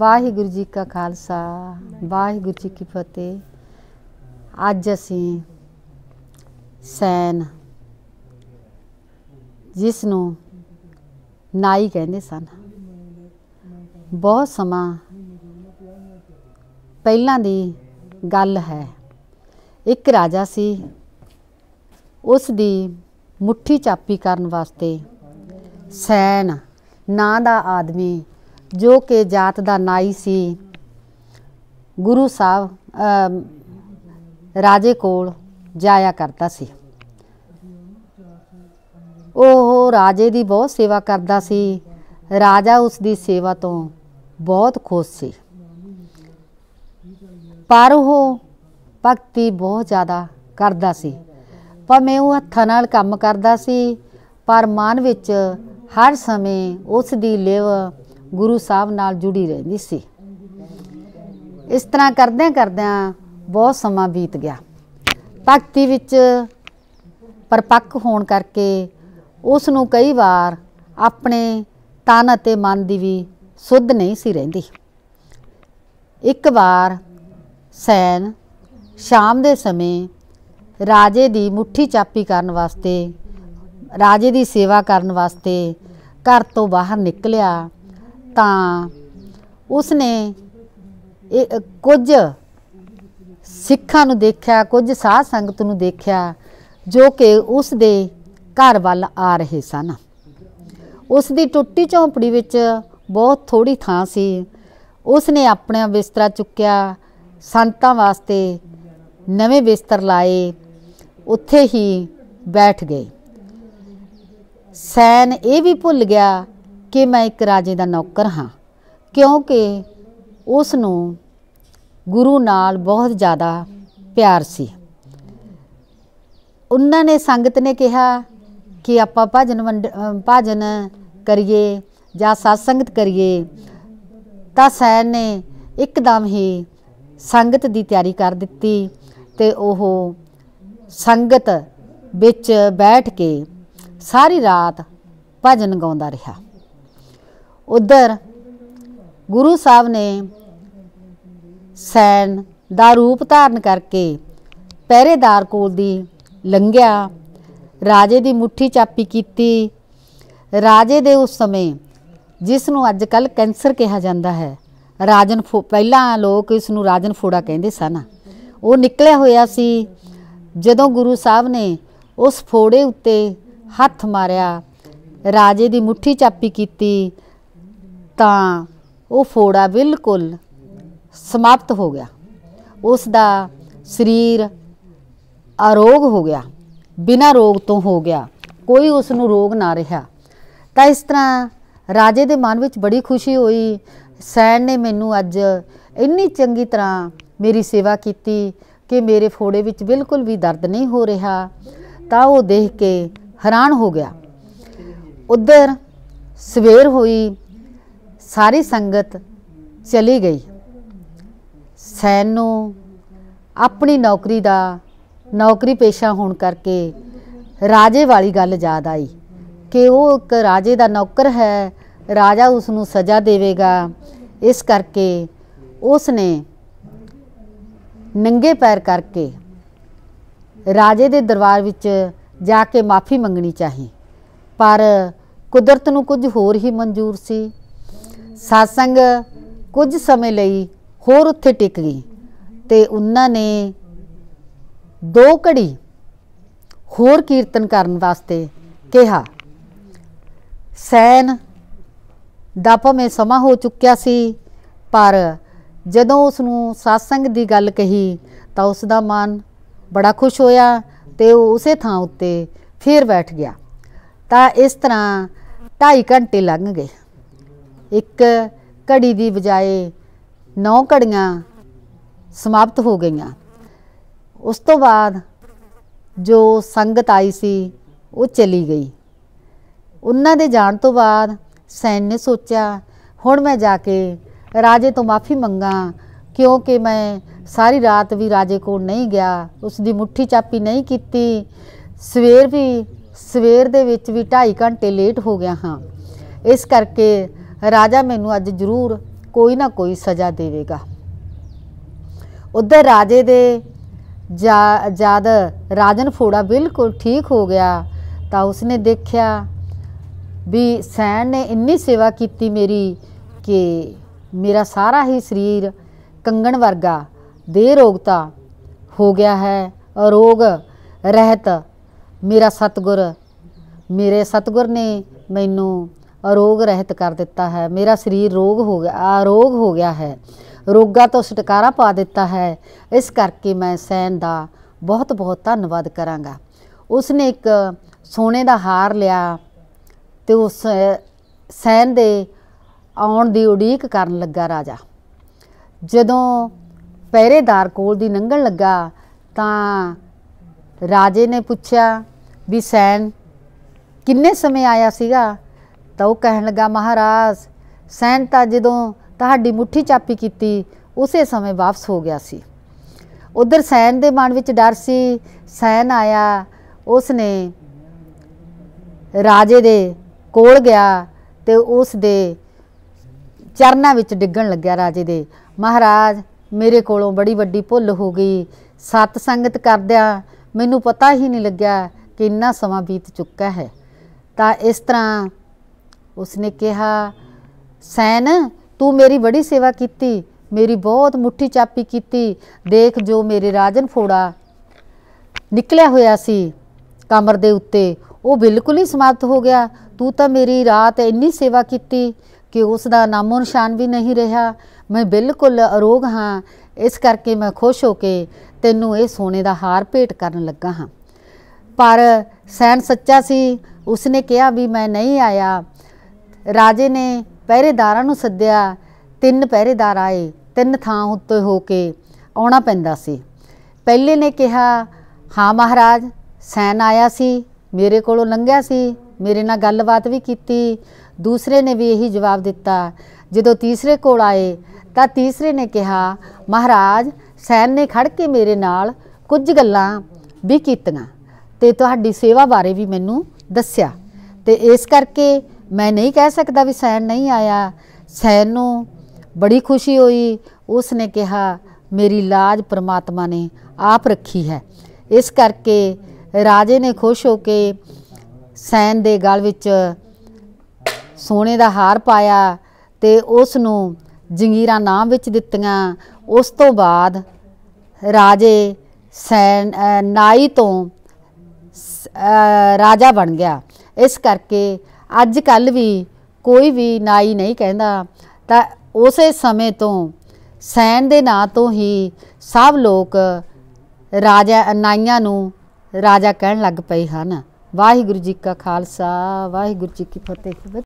ਵਾਹਿਗੁਰੂ ਜੀ ਕਾ ਖਾਲਸਾ ਵਾਹਿਗੁਰੂ ਜੀ ਕੀ ਫਤਿਹ ਅੱਜ ਅਸੀਂ ਸੈਨ ਜਿਸ ਨੂੰ ਨਾਈ ਕਹਿੰਦੇ ਸਨ ਬਹੁਤ ਸਮਾਂ ਪਹਿਲਾਂ ਦੀ ਗੱਲ ਹੈ ਇੱਕ ਰਾਜਾ ਸੀ ਉਸ ਦੀ ਮੁੱਠੀ ਚਾਪੀ ਕਰਨ ਵਾਸਤੇ ਸੈਨ ਨਾਂ ਦਾ ਆਦਮੀ ਜੋ ਕਿ ਜਾਤ ਦਾ ਨਾਈ ਸੀ ਗੁਰੂ ਸਾਹਿਬ ਰਾਜੇ ਕੋਲ ਜਾਇਆ ਕਰਦਾ ਸੀ ਉਹ ਰਾਜੇ ਦੀ ਬਹੁਤ ਸੇਵਾ ਕਰਦਾ ਸੀ ਰਾਜਾ ਉਸ ਦੀ ਸੇਵਾ ਤੋਂ ਬਹੁਤ ਖੁਸ਼ ਸੀ ਪਰ ਉਹ ਭਗਤੀ ਬਹੁਤ ਜ਼ਿਆਦਾ ਕਰਦਾ ਸੀ ਭਾਵੇਂ ਉਹ ਹੱਥਾਂ ਨਾਲ ਕੰਮ ਕਰਦਾ ਸੀ ਪਰ ਮਨ ਵਿੱਚ ਹਰ ਸਮੇਂ ਉਸ ਦੀ ਲਿਵ ਗੁਰੂ ਸਾਹਿਬ ਨਾਲ ਜੁੜੀ ਰਹਿੰਦੀ ਸੀ ਇਸ ਤਰ੍ਹਾਂ ਕਰਦਿਆਂ ਕਰਦਿਆਂ ਬਹੁਤ ਸਮਾਂ ਬੀਤ ਗਿਆ ਭਗਤੀ ਵਿੱਚ ਪਰਪੱਕ ਹੋਣ ਕਰਕੇ ਉਸ ਨੂੰ ਕਈ ਵਾਰ ਆਪਣੇ ਤਨ ਅਤੇ ਮਨ ਦੀ ਵੀ ਸੁੱਧ ਨਹੀਂ ਸੀ ਰਹਿੰਦੀ ਇੱਕ ਵਾਰ ਸੈਨ ਸ਼ਾਮ ਦੇ ਸਮੇਂ ਰਾਜੇ ਦੀ ਮੁਠੀ ਚਾਪੀ ਕਰਨ ਵਾਸਤੇ ਰਾਜੇ ਦੀ ਸੇਵਾ ਕਰਨ ਵਾਸਤੇ ਘਰ ਤੋਂ ਬਾਹਰ ਨਿਕਲਿਆ ਤਾਂ ਉਸ ਨੇ ਕੁਝ ਸਿੱਖਾਂ ਨੂੰ ਦੇਖਿਆ ਕੁਝ ਸਾਧ ਸੰਗਤ ਨੂੰ ਦੇਖਿਆ ਜੋ ਕਿ ਉਸ ਦੇ ਘਰ ਵੱਲ ਆ ਰਹੇ ਸਨ ਉਸ ਦੀ ਟੁੱਟੀ ਝੌਂਪੜੀ ਵਿੱਚ ਬਹੁਤ ਥੋੜੀ ਥਾਂ ਸੀ ਉਸ ਨੇ ਆਪਣਾ ਬਿਸਤਰਾ ਚੁੱਕਿਆ ਸੰਤਾਂ ਵਾਸਤੇ ਨਵੇਂ ਬਿਸਤਰ ਲਾਏ ਉੱਥੇ ਹੀ ਬੈਠ ਗਏ ਸੈਨ ਇਹ ਵੀ ਭੁੱਲ ਗਿਆ ਕਿ ਮੈਂ ਇੱਕ ਰਾਜੇ ਦਾ ਨੌਕਰ ਹਾਂ ਕਿਉਂਕਿ ਉਸ ਨੂੰ ਗੁਰੂ ਨਾਲ ਬਹੁਤ ਜ਼ਿਆਦਾ ਪਿਆਰ ਸੀ ਉਹਨਾਂ ਨੇ ਸੰਗਤ ਨੇ ਕਿਹਾ ਕਿ ਆਪਾਂ ਭਜਨ ਭਜਨ ਕਰੀਏ ਜਾਂ ਸਾਧ ਸੰਗਤ ਕਰੀਏ ਤਾਂ ਸੈਨ ਨੇ ਇੱਕਦਮ ਹੀ ਸੰਗਤ ਦੀ ਤਿਆਰੀ ਕਰ ਦਿੱਤੀ ਤੇ ਉਹ ਸੰਗਤ ਵਿੱਚ ਬੈਠ ਕੇ ਸਾਰੀ ਰਾਤ ਭਜਨ ਗਾਉਂਦਾ ਰਿਹਾ ਉਧਰ ਗੁਰੂ ਸਾਹਿਬ ਨੇ ਸੈਨ ਦਾ ਰੂਪ ਧਾਰਨ ਕਰਕੇ ਪਹਿਰੇਦਾਰ ਕੋਲ ਦੀ ਲੰਘਿਆ ਰਾਜੇ ਦੀ ਮੁਠੀ ਚਾਪੀ ਕੀਤੀ ਰਾਜੇ ਦੇ ਉਸ ਸਮੇਂ ਜਿਸ ਨੂੰ ਅੱਜ ਕੱਲ ਕੈਂਸਰ ਕਿਹਾ ਜਾਂਦਾ ਹੈ ਰਾਜਨ ਪਹਿਲਾਂ ਲੋਕ ਇਸ ਨੂੰ ਰਾਜਨ ਫੋੜਾ ਕਹਿੰਦੇ ਸਨ ਉਹ ਨਿਕਲਿਆ ਹੋਇਆ ਸੀ ਜਦੋਂ ਗੁਰੂ ਸਾਹਿਬ ਨੇ ਉਸ ਫੋੜੇ ਉੱਤੇ ਹੱਥ ਮਾਰਿਆ ਰਾਜੇ ਦੀ ਮੁਠੀ ਚਾਪੀ ਕੀਤੀ ਤਾਂ ਉਹ ਫੋੜਾ ਬਿਲਕੁਲ ਸਮਾਪਤ ਹੋ ਗਿਆ ਉਸ ਦਾ ਸਰੀਰ ਅਰੋਗ ਹੋ ਗਿਆ ਬਿਨਾ ਰੋਗ ਤੋਂ ਹੋ ਗਿਆ ਕੋਈ ਉਸ ਨੂੰ ਰੋਗ ਨਾ ਰਿਹਾ ਤਾਂ ਇਸ ਤਰ੍ਹਾਂ ਰਾਜੇ ਦੇ ਮਨ ਵਿੱਚ ਬੜੀ ਖੁਸ਼ੀ ਹੋਈ ਸੈਨ ਨੇ ਮੈਨੂੰ ਅੱਜ ਇੰਨੀ ਚੰਗੀ ਤਰ੍ਹਾਂ ਮੇਰੀ ਸੇਵਾ ਕੀਤੀ ਕਿ ਮੇਰੇ ਫੋੜੇ ਵਿੱਚ ਬਿਲਕੁਲ ਵੀ ਦਰਦ ਨਹੀਂ ਹੋ ਰਿਹਾ ਤਾਂ ਉਹ ਦੇਖ ਕੇ ਹੈਰਾਨ ਹੋ ਗਿਆ ਉਧਰ ਸਵੇਰ ਹੋਈ ਸਾਰੀ ਸੰਗਤ ਚਲੀ ਗਈ ਸੈਨ ਨੂੰ ਆਪਣੀ ਨੌਕਰੀ ਦਾ ਨੌਕਰੀ ਪੇਸ਼ਾ ਹੋਣ ਕਰਕੇ ਰਾਜੇ ਵਾਲੀ ਗੱਲ ਯਾਦ ਆਈ ਕਿ ਉਹ ਇੱਕ ਰਾਜੇ ਦਾ ਨੌਕਰ ਹੈ ਰਾਜਾ ਉਸ ਨੂੰ ਸਜ਼ਾ ਦੇਵੇਗਾ ਇਸ ਕਰਕੇ ਉਸ ਨੇ ਨੰਗੇ ਪੈਰ ਕਰਕੇ ਰਾਜੇ ਦੇ ਦਰਬਾਰ ਵਿੱਚ ਜਾ ਕੇ ਮਾਫੀ ਮੰਗਣੀ ਚਾਹੀ ਪਰ ਕੁਦਰਤ ਨੂੰ ਕੁਝ ਹੋਰ ਹੀ ਮਨਜ਼ੂਰ ਸੀ ਸਾਸੰਗ ਕੁਝ ਸਮੇਂ ਲਈ ਹੋਰ ਉੱਥੇ ਟਿਕ ਗਈ ਤੇ ਉਹਨਾਂ ਨੇ ਦੋ ਘੜੀ ਹੋਰ ਕੀਰਤਨ ਕਰਨ ਵਾਸਤੇ ਕਿਹਾ ਸੈਨ ਦਾ ਭਵੇਂ ਸਮਾਂ ਹੋ ਚੁੱਕਿਆ ਸੀ ਪਰ ਜਦੋਂ ਉਸ ਨੂੰ ਸਾਸੰਗ ਦੀ ਗੱਲ ਕਹੀ ਤਾਂ ਉਸ ਦਾ ਮਨ ਬੜਾ ਖੁਸ਼ ਹੋਇਆ ਤੇ ਉਹ ਉਸੇ ਥਾਂ ਉੱਤੇ ਫੇਰ ਬੈਠ ਗਿਆ ਤਾਂ ਇਸ ਤਰ੍ਹਾਂ 2.5 ਘੰਟੇ ਲੰਘ ਗਏ ਇੱਕ ਘੜੀ ਦੀ ਬਜਾਏ 9 ਘੜੀਆਂ ਸਮਾਪਤ ਹੋ ਗਈਆਂ ਉਸ ਤੋਂ ਬਾਅਦ ਜੋ ਸੰਗਤ ਆਈ ਸੀ ਉਹ ਚਲੀ ਗਈ ਉਹਨਾਂ ਦੇ ਜਾਣ ਤੋਂ ਬਾਅਦ ਸੈਨ ਨੇ ਸੋਚਿਆ ਹੁਣ ਮੈਂ ਜਾ ਕੇ ਰਾਜੇ ਤੋਂ ਮਾਫੀ ਮੰਗਾ ਕਿਉਂਕਿ ਮੈਂ ਸਾਰੀ ਰਾਤ ਵੀ ਰਾਜੇ ਕੋਲ ਨਹੀਂ ਗਿਆ ਉਸ ਦੀ ਮੁੱਠੀ ਚਾਪੀ ਨਹੀਂ ਕੀਤੀ ਸਵੇਰ ਵੀ ਸਵੇਰ ਦੇ ਵਿੱਚ ਵੀ 2.5 ਘੰਟੇ ਲੇਟ ਹੋ ਗਿਆ ਹਾਂ ਇਸ ਕਰਕੇ ਰਾਜਾ ਮੈਨੂੰ ਅੱਜ ਜ਼ਰੂਰ ਕੋਈ ਨਾ ਕੋਈ ਸਜ਼ਾ ਦੇਵੇਗਾ ਉਧਰ ਰਾਜੇ ਦੇ ਜਦ ਰਾਜਨ ਫੋੜਾ ਬਿਲਕੁਲ ਠੀਕ ਹੋ ਗਿਆ ਤਾਂ ਉਸਨੇ ਦੇਖਿਆ ਵੀ ਸੈਨ ਨੇ ਇੰਨੀ ਸੇਵਾ ਕੀਤੀ ਮੇਰੀ ਕਿ ਮੇਰਾ ਸਾਰਾ ਹੀ ਸਰੀਰ ਕੰਗਣ ਵਰਗਾ ਦੇ ਰੋਗਤਾ ਹੋ ਗਿਆ ਹੈ ਰੋਗ ਰਹਿਤ ਮੇਰਾ ਸਤਗੁਰ ਮੇਰੇ ਸਤਗੁਰ ਨੇ ਮੈਨੂੰ ਅਰੋਗ ਰਹਿਤ ਕਰ ਦਿੱਤਾ ਹੈ ਮੇਰਾ ਸਰੀਰ ਰੋਗ ਹੋ ਗਿਆ ਆ ਰੋਗ ਹੋ ਗਿਆ ਹੈ ਰੋਗਾ ਤੋਂ ਛੁਟਕਾਰਾ ਪਾ ਦਿੱਤਾ ਹੈ ਇਸ ਕਰਕੇ ਮੈਂ ਸੈਨ ਦਾ ਬਹੁਤ ਬਹੁਤ ਧੰਨਵਾਦ ਕਰਾਂਗਾ ਉਸ ਨੇ ਇੱਕ ਸੋਨੇ ਦਾ ਹਾਰ ਲਿਆ ਤੇ ਉਸ ਸੈਨ ਦੇ ਆਉਣ ਦੀ ਉਡੀਕ ਕਰਨ ਲੱਗਾ ਰਾਜਾ ਜਦੋਂ ਪਹਿਰੇਦਾਰ ਕੋਲ ਦੀ ਨੰਗਣ ਲੱਗਾ ਤਾਂ ਰਾਜੇ ਨੇ ਪੁੱਛਿਆ ਵੀ ਸੈਨ ਕਿੰਨੇ ਸਮੇਂ ਆਇਆ ਸੀਗਾ ਤਾਂ ਉਹ ਕਹਿਣ ਲੱਗਾ ਮਹਾਰਾਜ ਸੈਨਤਾ ਜਦੋਂ ਤੁਹਾਡੀ ਮੁਠੀ ਚਾਪੀ ਕੀਤੀ ਉਸੇ ਸਮੇਂ ਵਾਪਸ ਹੋ ਗਿਆ ਸੀ ਉਧਰ ਸੈਨ ਦੇ ਮਨ ਵਿੱਚ ਡਰ ਸੀ ਸੈਨ ਆਇਆ ਉਸ ਨੇ ਰਾਜੇ ਦੇ ਕੋਲ ਗਿਆ ਤੇ ਉਸ ਦੇ ਚਰਨਾਂ ਵਿੱਚ ਡਿੱਗਣ ਲੱਗਿਆ ਰਾਜੇ ਦੇ ਮਹਾਰਾਜ ਮੇਰੇ ਕੋਲੋਂ ਬੜੀ ਵੱਡੀ ਭੁੱਲ ਹੋ ਗਈ ਸਤ ਸੰਗਤ ਕਰਦਿਆਂ ਮੈਨੂੰ ਪਤਾ ਹੀ ਨਹੀਂ ਲੱਗਿਆ ਕਿ ਇੰਨਾ ਸਮਾਂ ਬੀਤ ਚੁੱਕਾ ਹੈ ਤਾਂ ਇਸ ਤਰ੍ਹਾਂ ਉਸਨੇ ਕਿਹਾ ਸੈਨ ਤੂੰ ਮੇਰੀ ਬੜੀ ਸੇਵਾ ਕੀਤੀ ਮੇਰੀ ਬਹੁਤ ਮੁੱਠੀ ਚਾਪੀ ਕੀਤੀ ਦੇਖ ਜੋ ਮੇਰੇ ਰਾਜਨ ਫੋੜਾ ਨਿਕਲਿਆ ਹੋਇਆ ਸੀ ਕਮਰ ਦੇ ਉੱਤੇ ਉਹ ਬਿਲਕੁਲ ਹੀ ਸਮਾਪਤ ਹੋ ਗਿਆ ਤੂੰ ਤਾਂ ਮੇਰੀ ਰਾਤ ਇੰਨੀ ਸੇਵਾ ਕੀਤੀ ਕਿ ਉਸ ਦਾ ਨਾਮੋ ਨਿਸ਼ਾਨ ਵੀ ਨਹੀਂ ਰਿਹਾ ਮੈਂ ਬਿਲਕੁਲ ਅਰੋਗ ਹਾਂ ਇਸ ਕਰਕੇ ਮੈਂ ਖੁਸ਼ ਹੋ ਕੇ ਤੈਨੂੰ ਇਹ ਸੋਨੇ ਦਾ ਹਾਰ ਭੇਟ ਕਰਨ ਲੱਗਾ ਹਾਂ ਪਰ ਸੈਨ ਸੱਚਾ ਸੀ ਉਸਨੇ ਕਿਹਾ ਵੀ ਮੈਂ ਨਹੀਂ ਆਇਆ ਰਾਜੇ ਨੇ ਪਹਿਰੇਦਾਰਾਂ ਨੂੰ ਸੱਦਿਆ ਤਿੰਨ ਪਹਿਰੇਦਾਰ ਆਏ ਤਿੰਨ ਥਾਂ ਉੱਤੇ ਹੋ ਕੇ ਆਉਣਾ ਪੈਂਦਾ ਸੀ ਪਹਿਲੇ ਨੇ ਕਿਹਾ ਹਾਂ ਮਹਾਰਾਜ ਸੈਨ ਆਇਆ ਸੀ ਮੇਰੇ ਕੋਲੋਂ ਲੰਘਿਆ ਸੀ ਮੇਰੇ ਨਾਲ ਗੱਲਬਾਤ ਵੀ ਕੀਤੀ ਦੂਸਰੇ ਨੇ ਵੀ ਇਹੀ ਜਵਾਬ ਦਿੱਤਾ ਜਦੋਂ ਤੀਸਰੇ ਕੋਲ ਆਏ ਤਾਂ ਤੀਸਰੇ ਨੇ ਕਿਹਾ ਮਹਾਰਾਜ ਸੈਨ ਨੇ ਖੜ ਕੇ ਮੇਰੇ ਨਾਲ ਕੁਝ ਗੱਲਾਂ ਵੀ ਕੀਤੀਆਂ ਤੇ ਤੁਹਾਡੀ ਸੇਵਾ ਬਾਰੇ ਵੀ ਮੈਨੂੰ ਦੱਸਿਆ ਤੇ ਇਸ ਕਰਕੇ ਮੈਂ ਨਹੀਂ ਕਹਿ ਸਕਦਾ ਵੀ ਸੈਨ ਨਹੀਂ ਆਇਆ ਸੈਨ ਨੂੰ ਬੜੀ ਖੁਸ਼ੀ ਹੋਈ ਉਸ ਨੇ ਕਿਹਾ ਮੇਰੀ ਲਾਜ ਪ੍ਰਮਾਤਮਾ ਨੇ ਆਪ ਰੱਖੀ ਹੈ ਇਸ ਕਰਕੇ ਰਾਜੇ ਨੇ ਖੁਸ਼ ਹੋ ਕੇ ਸੈਨ ਦੇ ਗਲ ਵਿੱਚ ਸੋਨੇ ਦਾ ਹਾਰ ਪਾਇਆ ਤੇ ਉਸ ਨੂੰ ਜੰਗੀਰਾ ਨਾਮ ਵਿੱਚ ਦਿੱਤੀਆਂ ਉਸ ਤੋਂ ਬਾਅਦ ਰਾਜੇ ਸੈਨ ਨਾਈ ਤੋਂ ਰਾਜਾ ਬਣ ਗਿਆ ਇਸ ਕਰਕੇ ਅੱਜ ਕੱਲ ਵੀ ਕੋਈ ਵੀ ਨਾਈ ਨਹੀਂ ਕਹਿੰਦਾ ਤਾਂ ਉਸੇ ਸਮੇਂ ਤੋਂ ਸੈਨ ਦੇ ਨਾਂ ਤੋਂ ਹੀ ਸਭ ਲੋਕ ਰਾਜਾ ਨਾਈਆਂ ਨੂੰ ਰਾਜਾ ਕਹਿਣ ਲੱਗ ਪਏ ਹਨ ਵਾਹਿਗੁਰੂ ਜੀ ਕਾ ਖਾਲਸਾ ਵਾਹਿਗੁਰੂ ਜੀ ਕੀ ਫਤਿਹ